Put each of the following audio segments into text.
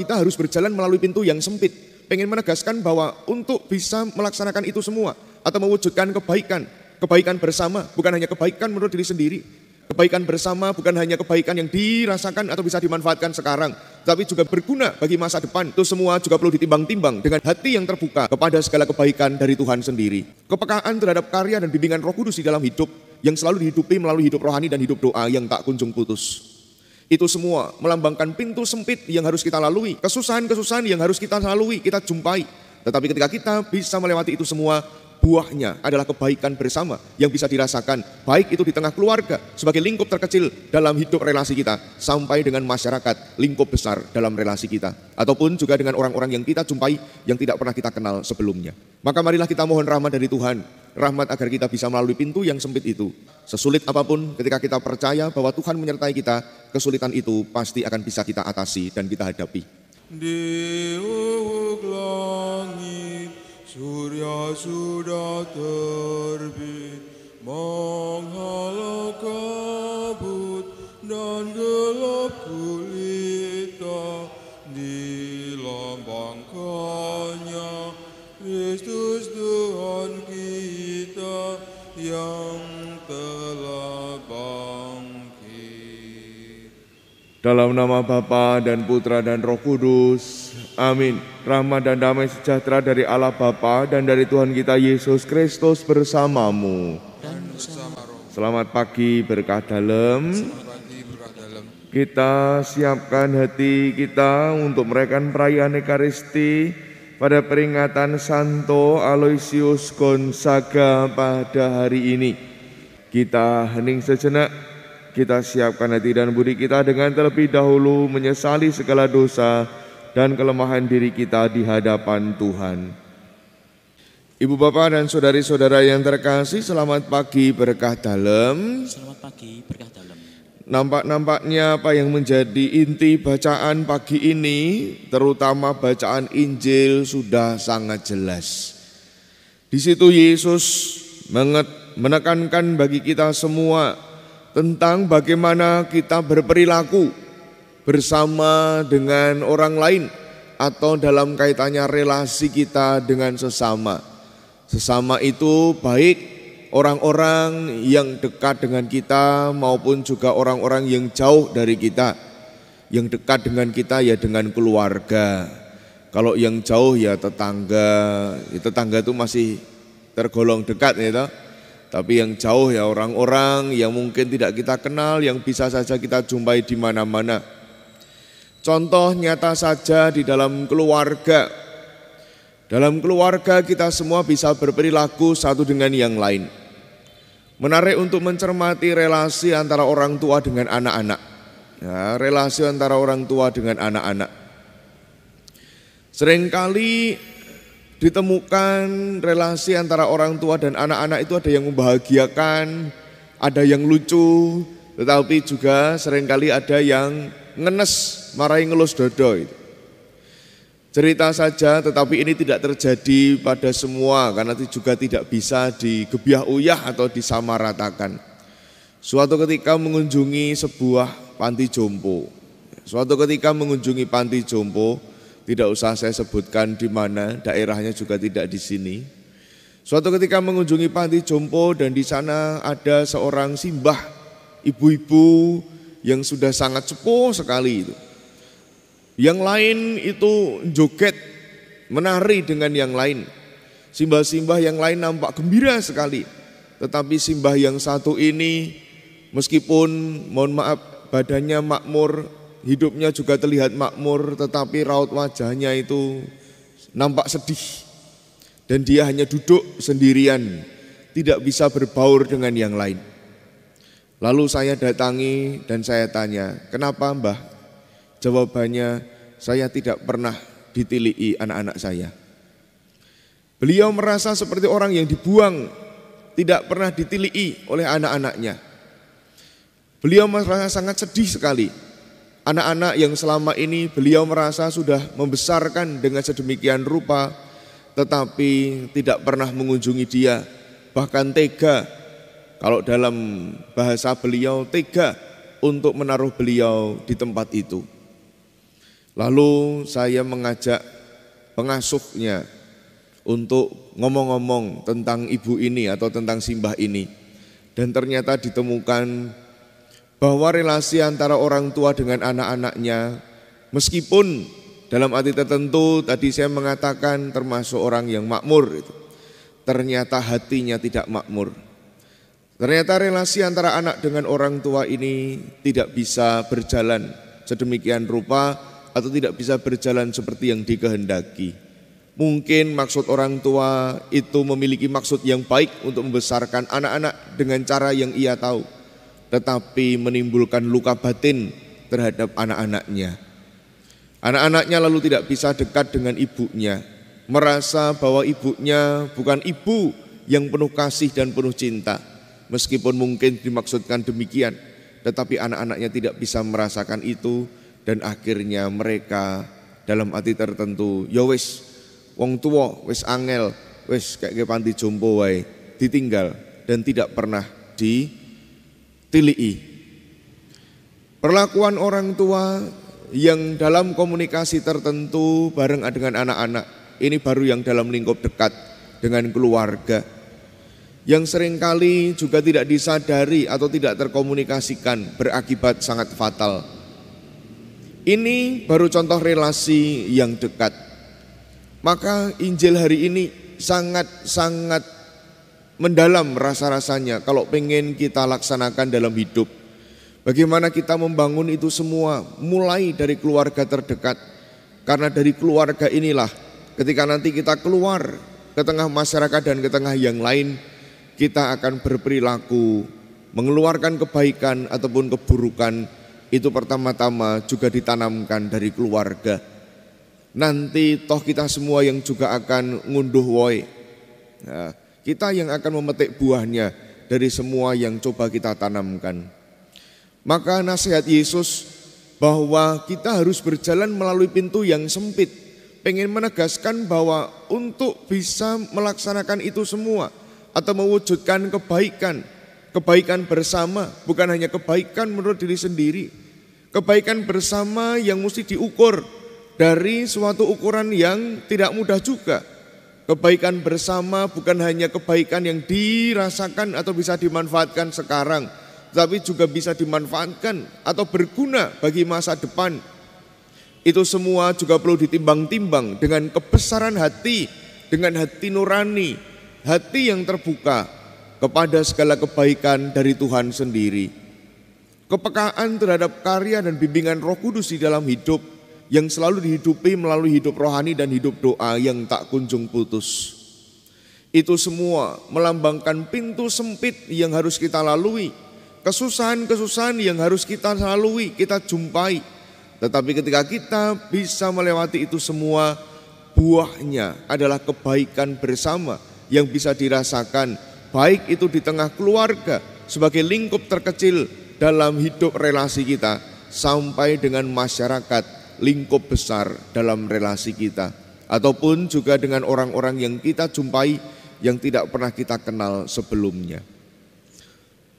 kita harus berjalan melalui pintu yang sempit. Pengen menegaskan bahwa untuk bisa melaksanakan itu semua atau mewujudkan kebaikan, kebaikan bersama bukan hanya kebaikan menurut diri sendiri, kebaikan bersama bukan hanya kebaikan yang dirasakan atau bisa dimanfaatkan sekarang, tapi juga berguna bagi masa depan. Itu semua juga perlu ditimbang-timbang dengan hati yang terbuka kepada segala kebaikan dari Tuhan sendiri. Kepekaan terhadap karya dan bimbingan Roh Kudus di dalam hidup yang selalu dihidupi melalui hidup rohani dan hidup doa yang tak kunjung putus. Itu semua melambangkan pintu sempit yang harus kita lalui, kesusahan-kesusahan yang harus kita lalui, kita jumpai. Tetapi ketika kita bisa melewati itu semua, buahnya adalah kebaikan bersama yang bisa dirasakan baik itu di tengah keluarga sebagai lingkup terkecil dalam hidup relasi kita sampai dengan masyarakat lingkup besar dalam relasi kita ataupun juga dengan orang-orang yang kita jumpai yang tidak pernah kita kenal sebelumnya maka marilah kita mohon rahmat dari Tuhan rahmat agar kita bisa melalui pintu yang sempit itu. Sesulit apapun, ketika kita percaya bahwa Tuhan menyertai kita, kesulitan itu pasti akan bisa kita atasi dan kita hadapi. Di uhuk langit, surya sudah terbit, menghalau kabut dan gelap kulit. Dalam nama Bapa dan Putra dan Roh Kudus. Amin. Rahmat dan damai sejahtera dari Allah Bapa dan dari Tuhan kita Yesus Kristus bersamamu. Dan bersama Roh. Selamat pagi berkah dalam. Kita siapkan hati kita untuk merayakan perayaan Ekaristi pada peringatan Santo Aloysius Gonzaga pada hari ini. Kita hening sejenak kita siapkan hati dan budi kita dengan terlebih dahulu menyesali segala dosa dan kelemahan diri kita di hadapan Tuhan. Ibu bapak dan saudari-saudara yang terkasih, selamat pagi berkah dalam. Selamat pagi berkah dalam. Nampak-nampaknya apa yang menjadi inti bacaan pagi ini, terutama bacaan Injil sudah sangat jelas. Di situ Yesus menekankan bagi kita semua tentang bagaimana kita berperilaku bersama dengan orang lain atau dalam kaitannya relasi kita dengan sesama. Sesama itu baik orang-orang yang dekat dengan kita maupun juga orang-orang yang jauh dari kita. Yang dekat dengan kita ya dengan keluarga. Kalau yang jauh ya tetangga, ya tetangga itu masih tergolong dekat ya toh. Tapi yang jauh ya orang-orang yang mungkin tidak kita kenal, yang bisa saja kita jumpai di mana-mana. Contoh nyata saja di dalam keluarga. Dalam keluarga kita semua bisa berperilaku satu dengan yang lain. Menarik untuk mencermati relasi antara orang tua dengan anak-anak. Ya, relasi antara orang tua dengan anak-anak. Seringkali Ditemukan relasi antara orang tua dan anak-anak itu ada yang membahagiakan, ada yang lucu, tetapi juga seringkali ada yang ngenes, marahin ngelus dodo. Cerita saja, tetapi ini tidak terjadi pada semua karena itu juga tidak bisa digebiah uyah atau disamaratakan. Suatu ketika mengunjungi sebuah panti jompo. Suatu ketika mengunjungi panti jompo, tidak usah saya sebutkan di mana, daerahnya juga tidak di sini. Suatu ketika mengunjungi Panti Jompo dan di sana ada seorang simbah ibu-ibu yang sudah sangat sepuh sekali itu. Yang lain itu joget menari dengan yang lain. Simbah-simbah yang lain nampak gembira sekali. Tetapi simbah yang satu ini meskipun mohon maaf badannya makmur hidupnya juga terlihat makmur tetapi raut wajahnya itu nampak sedih dan dia hanya duduk sendirian tidak bisa berbaur dengan yang lain. Lalu saya datangi dan saya tanya, "Kenapa, Mbah?" Jawabannya, "Saya tidak pernah ditilii anak-anak saya." Beliau merasa seperti orang yang dibuang, tidak pernah ditilii oleh anak-anaknya. Beliau merasa sangat sedih sekali Anak-anak yang selama ini beliau merasa sudah membesarkan dengan sedemikian rupa, tetapi tidak pernah mengunjungi dia, bahkan tega. Kalau dalam bahasa beliau, tega untuk menaruh beliau di tempat itu. Lalu saya mengajak pengasuhnya untuk ngomong-ngomong tentang ibu ini atau tentang simbah ini. Dan ternyata ditemukan bahwa relasi antara orang tua dengan anak-anaknya meskipun dalam arti tertentu tadi saya mengatakan termasuk orang yang makmur itu ternyata hatinya tidak makmur ternyata relasi antara anak dengan orang tua ini tidak bisa berjalan sedemikian rupa atau tidak bisa berjalan seperti yang dikehendaki mungkin maksud orang tua itu memiliki maksud yang baik untuk membesarkan anak-anak dengan cara yang ia tahu tetapi menimbulkan luka batin terhadap anak-anaknya. Anak-anaknya lalu tidak bisa dekat dengan ibunya, merasa bahwa ibunya bukan ibu yang penuh kasih dan penuh cinta. Meskipun mungkin dimaksudkan demikian, tetapi anak-anaknya tidak bisa merasakan itu dan akhirnya mereka dalam hati tertentu, ya wis, wong tua, wis angel, wis kayak panti jompo wae, ditinggal dan tidak pernah di tili'i. Perlakuan orang tua yang dalam komunikasi tertentu bareng dengan anak-anak, ini baru yang dalam lingkup dekat dengan keluarga. Yang seringkali juga tidak disadari atau tidak terkomunikasikan berakibat sangat fatal. Ini baru contoh relasi yang dekat. Maka Injil hari ini sangat-sangat mendalam rasa-rasanya kalau pengen kita laksanakan dalam hidup. Bagaimana kita membangun itu semua mulai dari keluarga terdekat. Karena dari keluarga inilah ketika nanti kita keluar ke tengah masyarakat dan ke tengah yang lain kita akan berperilaku mengeluarkan kebaikan ataupun keburukan itu pertama-tama juga ditanamkan dari keluarga. Nanti toh kita semua yang juga akan ngunduh woi. Nah, kita yang akan memetik buahnya dari semua yang coba kita tanamkan. Maka nasihat Yesus bahwa kita harus berjalan melalui pintu yang sempit. Pengen menegaskan bahwa untuk bisa melaksanakan itu semua atau mewujudkan kebaikan, kebaikan bersama, bukan hanya kebaikan menurut diri sendiri, kebaikan bersama yang mesti diukur dari suatu ukuran yang tidak mudah juga. Kebaikan bersama bukan hanya kebaikan yang dirasakan atau bisa dimanfaatkan sekarang, tapi juga bisa dimanfaatkan atau berguna bagi masa depan. Itu semua juga perlu ditimbang-timbang dengan kebesaran hati, dengan hati nurani, hati yang terbuka kepada segala kebaikan dari Tuhan sendiri. Kepekaan terhadap karya dan bimbingan Roh Kudus di dalam hidup yang selalu dihidupi melalui hidup rohani dan hidup doa yang tak kunjung putus. Itu semua melambangkan pintu sempit yang harus kita lalui, kesusahan-kesusahan yang harus kita lalui, kita jumpai. Tetapi ketika kita bisa melewati itu semua, buahnya adalah kebaikan bersama yang bisa dirasakan, baik itu di tengah keluarga sebagai lingkup terkecil dalam hidup relasi kita sampai dengan masyarakat lingkup besar dalam relasi kita ataupun juga dengan orang-orang yang kita jumpai yang tidak pernah kita kenal sebelumnya.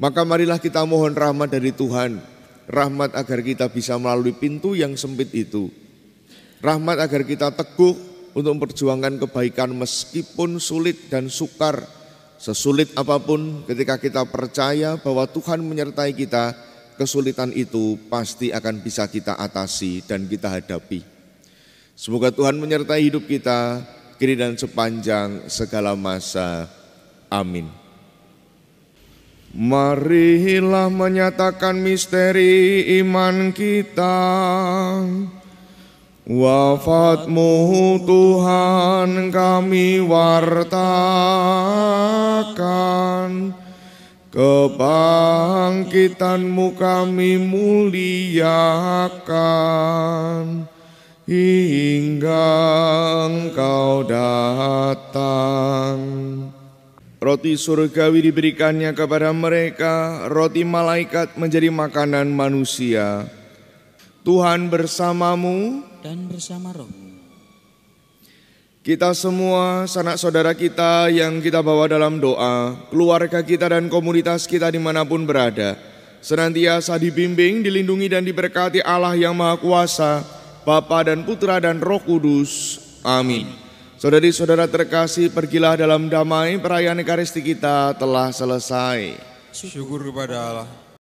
Maka marilah kita mohon rahmat dari Tuhan, rahmat agar kita bisa melalui pintu yang sempit itu. Rahmat agar kita teguh untuk memperjuangkan kebaikan meskipun sulit dan sukar. Sesulit apapun ketika kita percaya bahwa Tuhan menyertai kita, kesulitan itu pasti akan bisa kita atasi dan kita hadapi. Semoga Tuhan menyertai hidup kita kini dan sepanjang segala masa. Amin. Marilah menyatakan misteri iman kita. Wafatmu Tuhan kami wartakan kebangkitanmu kami muliakan hingga engkau datang. Roti surgawi diberikannya kepada mereka, roti malaikat menjadi makanan manusia. Tuhan bersamamu dan bersama roh. Kita semua, sanak saudara kita yang kita bawa dalam doa, keluarga kita dan komunitas kita dimanapun berada, senantiasa dibimbing, dilindungi dan diberkati Allah yang Maha Kuasa, Bapa dan Putra dan Roh Kudus. Amin. Saudari-saudara terkasih, pergilah dalam damai perayaan Ekaristi kita telah selesai. Syukur kepada Allah.